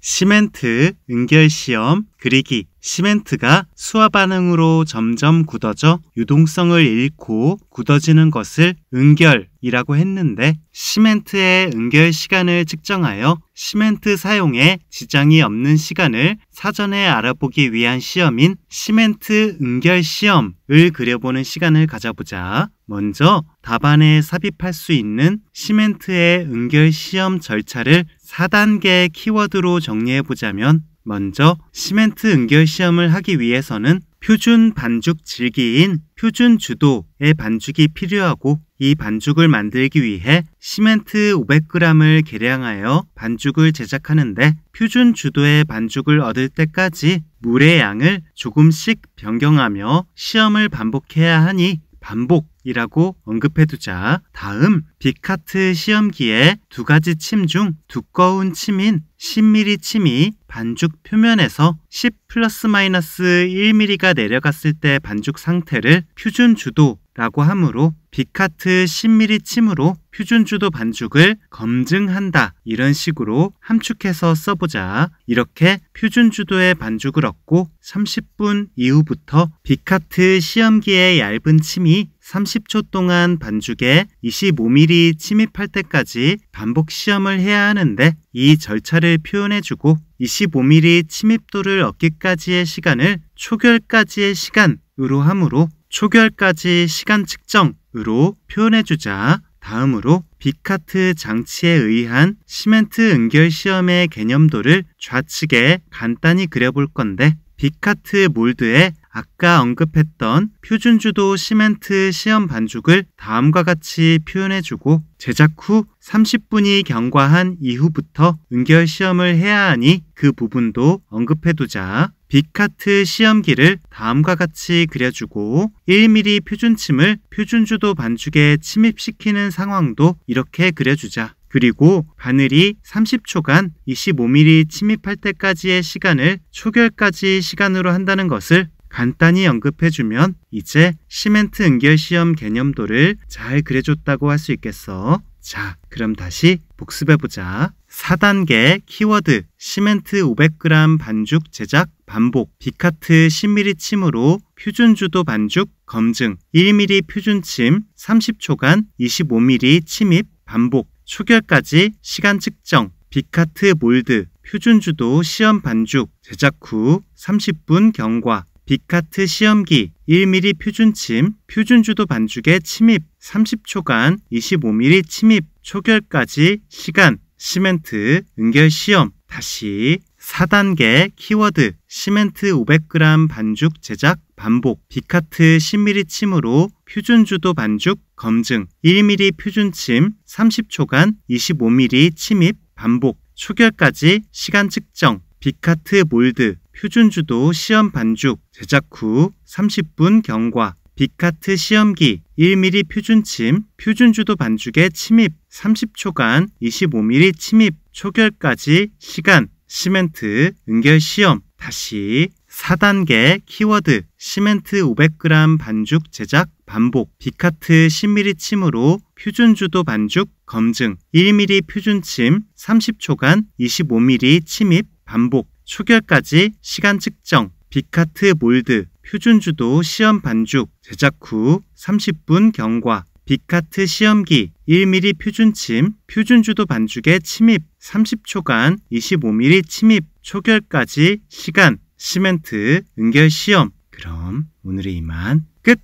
시멘트, 응결시험, 그리기. 시멘트가 수화 반응으로 점점 굳어져 유동성을 잃고 굳어지는 것을 응결이라고 했는데 시멘트의 응결 시간을 측정하여 시멘트 사용에 지장이 없는 시간을 사전에 알아보기 위한 시험인 시멘트 응결 시험을 그려보는 시간을 가져보자. 먼저 답안에 삽입할 수 있는 시멘트의 응결 시험 절차를 4단계 키워드로 정리해 보자면 먼저 시멘트 응결 시험을 하기 위해서는 표준 반죽 질기인 표준 주도의 반죽이 필요하고 이 반죽을 만들기 위해 시멘트 500g을 계량하여 반죽을 제작하는데 표준 주도의 반죽을 얻을 때까지 물의 양을 조금씩 변경하며 시험을 반복해야 하니 반복 이라고 언급해두자 다음 빅하트 시험기에 두 가지 침 중 두꺼운 침인 10mm 침이 반죽 표면에서 10 플러스 마이너스 1mm가 내려갔을 때 반죽 상태를 표준 주도 라고 하므로 빅하트 10mm 침으로 표준주도 반죽을 검증한다 이런 식으로 함축해서 써보자 이렇게 표준주도의 반죽을 얻고 30분 이후부터 빅하트 시험기의 얇은 침이 30초 동안 반죽에 25mm 침입할 때까지 반복 시험을 해야 하는데 이 절차를 표현해주고 25mm 침입도를 얻기까지의 시간을 초결까지의 시간으로 하므로 초결까지 시간 측정으로 표현해주자 다음으로 빅카트 장치에 의한 시멘트 응결 시험의 개념도를 좌측에 간단히 그려볼 건데 빅카트 몰드에 아까 언급했던 표준주도 시멘트 시험 반죽을 다음과 같이 표현해주고 제작 후 30분이 경과한 이후부터 응결 시험을 해야 하니 그 부분도 언급해두자 빅카트 시험기를 다음과 같이 그려주고 1mm 표준침을 표준주도 반죽에 침입시키는 상황도 이렇게 그려주자. 그리고 바늘이 30초간 25mm 침입할 때까지의 시간을 초결까지 시간으로 한다는 것을 간단히 언급해주면 이제 시멘트 응결 시험 개념도를 잘 그려줬다고 할 수 있겠어. 자, 그럼 다시 복습해보자. 4단계 키워드 시멘트 500g 반죽 제작 반복 비카트 10mm 침으로 표준주도 반죽 검증 1mm 표준침 30초간 25mm 침입 반복 초결까지 시간 측정 비카트 몰드 표준주도 시험 반죽 제작 후 30분 경과 빅카트 시험기, 1mm 표준침, 표준주도 반죽의 침입, 30초간 25mm 침입, 초결까지 시간, 시멘트, 응결 시험, 다시 4단계 키워드, 시멘트 500g 반죽 제작 반복, 빅카트 10mm 침으로 표준주도 반죽 검증, 1mm 표준침, 30초간 25mm 침입 반복, 초결까지 시간 측정, 빅카트 몰드, 표준주도 시험 반죽, 제작 후 30분 경과, 빅카트 시험기, 1mm 표준침, 표준주도 반죽의 침입, 30초간 25mm 침입, 초결까지 시간, 시멘트, 응결 시험, 다시 4단계 키워드, 시멘트 500g 반죽 제작 반복, 빅카트 10mm 침으로 표준주도 반죽 검증, 1mm 표준침, 30초간 25mm 침입, 반복, 초결까지 시간 측정, 빅카트 몰드, 표준주도 시험 반죽, 제작 후 30분 경과, 빅카트 시험기, 1mm 표준침, 표준주도 반죽에 침입, 30초간 25mm 침입, 초결까지 시간, 시멘트, 응결 시험. 그럼 오늘의 이만 끝!